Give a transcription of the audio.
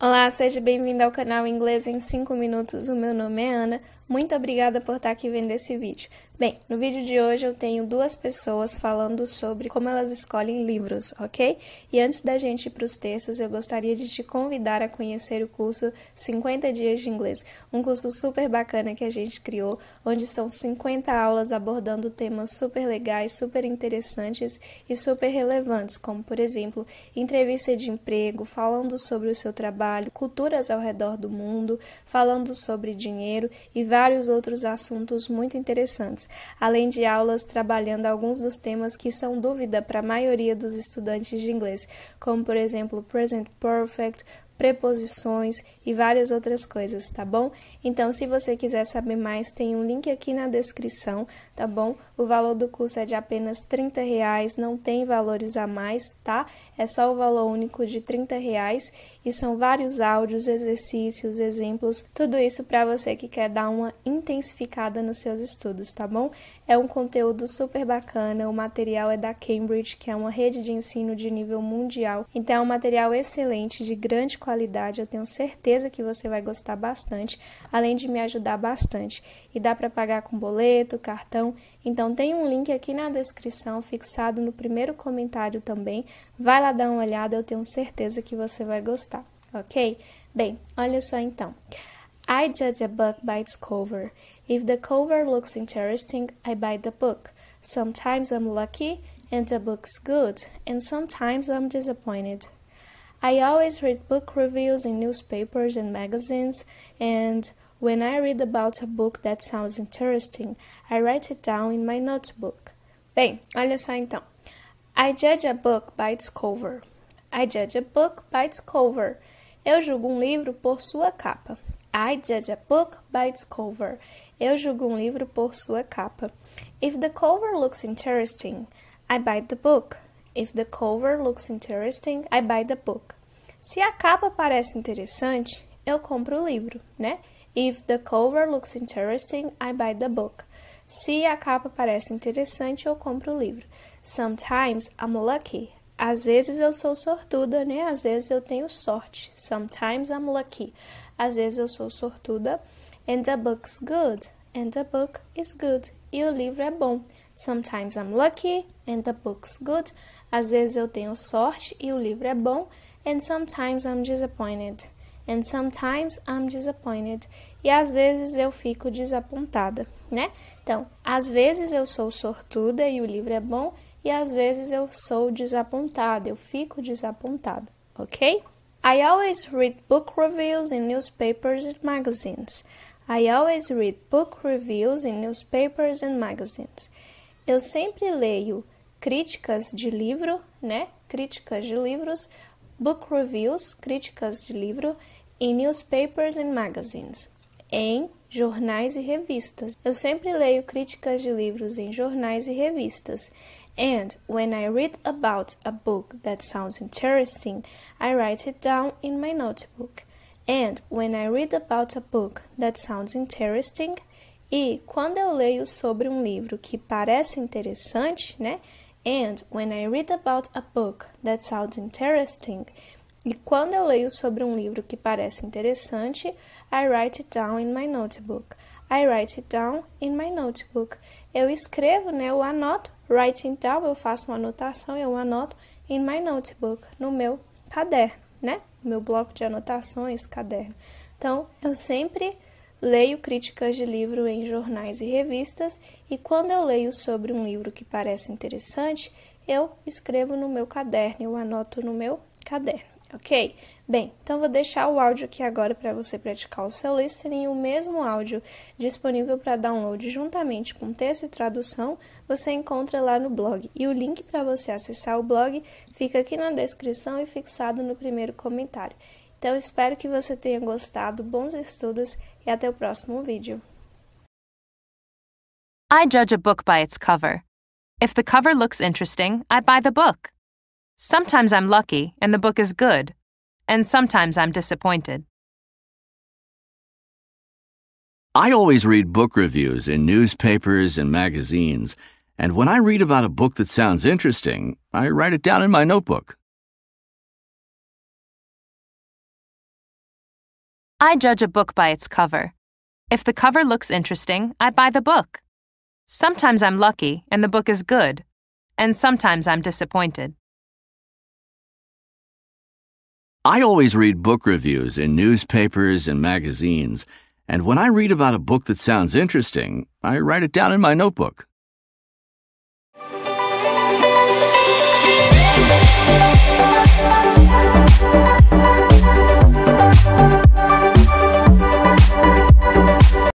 Olá, seja bem-vindo ao canal Inglês em 5 Minutos. O meu nome é Ana. Muito obrigada por estar aqui vendo esse vídeo. Bem, no vídeo de hoje eu tenho duas pessoas falando sobre como elas escolhem livros, ok? E antes da gente ir para os textos, eu gostaria de te convidar a conhecer o curso 50 Dias de Inglês, um curso super bacana que a gente criou, onde são 50 aulas abordando temas super legais, super interessantes e super relevantes, como, por exemplo, entrevista de emprego, falando sobre o seu trabalho, culturas ao redor do mundo, falando sobre dinheiro e vários outros assuntos muito interessantes, além de aulas trabalhando alguns dos temas que são dúvida para a maioria dos estudantes de inglês, como por exemplo Present Perfect, preposições e várias outras coisas, tá bom? Então, se você quiser saber mais, tem um link aqui na descrição, tá bom? O valor do curso é de apenas 30 reais, não tem valores a mais, tá? É só o valor único de 30 reais e são vários áudios, exercícios, exemplos, tudo isso para você que quer dar uma intensificada nos seus estudos, tá bom? É um conteúdo super bacana, o material é da Cambridge, que é uma rede de ensino de nível mundial, então é um material excelente, de grande qualidade qualidade. Eu tenho certeza que você vai gostar bastante, além de me ajudar bastante. E dá para pagar com boleto, cartão. Então tem um link aqui na descrição, fixado no primeiro comentário também. Vai lá dar uma olhada, eu tenho certeza que você vai gostar, ok? Bem, olha só então. I judge a book by its cover. If the cover looks interesting, I buy the book. Sometimes I'm lucky and the book's good, and sometimes I'm disappointed. I always read book reviews in newspapers and magazines, and when I read about a book that sounds interesting, I write it down in my notebook. Bem, olha só então. I judge a book by its cover. I judge a book by its cover. Eu julgo um livro por sua capa. I judge a book by its cover. Eu julgo um livro por sua capa. If the cover looks interesting, I buy the book. If the cover looks interesting, I buy the book. Se a capa parece interessante, eu compro o livro, né? If the cover looks interesting, I buy the book. Se a capa parece interessante, eu compro o livro. Sometimes I'm lucky. Às vezes eu sou sortuda, né? Às vezes eu tenho sorte. Sometimes I'm lucky. Às vezes eu sou sortuda. And the book's good and the book is good. E o livro é bom. Sometimes I'm lucky and the book's good. Às vezes eu tenho sorte e o livro é bom. And sometimes I'm disappointed. And sometimes I'm disappointed. E às vezes eu fico desapontada, né? Então, às vezes eu sou sortuda e o livro é bom. E às vezes eu sou desapontada, eu fico desapontada, ok? I always read book reviews in newspapers and magazines. I always read book reviews in newspapers and magazines. Eu sempre leio críticas de livro, né? Críticas de livros, book reviews, críticas de livro, in newspapers and magazines. Em jornais e revistas. Eu sempre leio críticas de livros em jornais e revistas. And when I read about a book that sounds interesting, I write it down in my notebook. And when I read about a book that sounds interesting, e quando eu leio sobre um livro que parece interessante, né? And when I read about a book that sounds interesting, e quando eu leio sobre um livro que parece interessante, I write it down in my notebook. I write it down in my notebook. Eu escrevo, né? Eu anoto. Writing down, eu faço uma anotação, eu anoto in my notebook, no meu caderno né? Meu bloco de anotações, caderno. Então, eu sempre leio críticas de livro em jornais e revistas e quando eu leio sobre um livro que parece interessante, eu escrevo no meu caderno, eu anoto no meu caderno. Ok? Bem, então vou deixar o áudio aqui agora para você praticar o seu listening. O mesmo áudio disponível para download juntamente com texto e tradução você encontra lá no blog. E o link para você acessar o blog fica aqui na descrição e fixado no primeiro comentário. Então espero que você tenha gostado, bons estudos e até o próximo vídeo. I judge a book by its cover. If the cover looks interesting, I buy the book. Sometimes I'm lucky and the book is good, and sometimes I'm disappointed. I always read book reviews in newspapers and magazines, and when I read about a book that sounds interesting, I write it down in my notebook. I judge a book by its cover. If the cover looks interesting, I buy the book. Sometimes I'm lucky and the book is good, and sometimes I'm disappointed. I always read book reviews in newspapers and magazines, and when I read about a book that sounds interesting, I write it down in my notebook.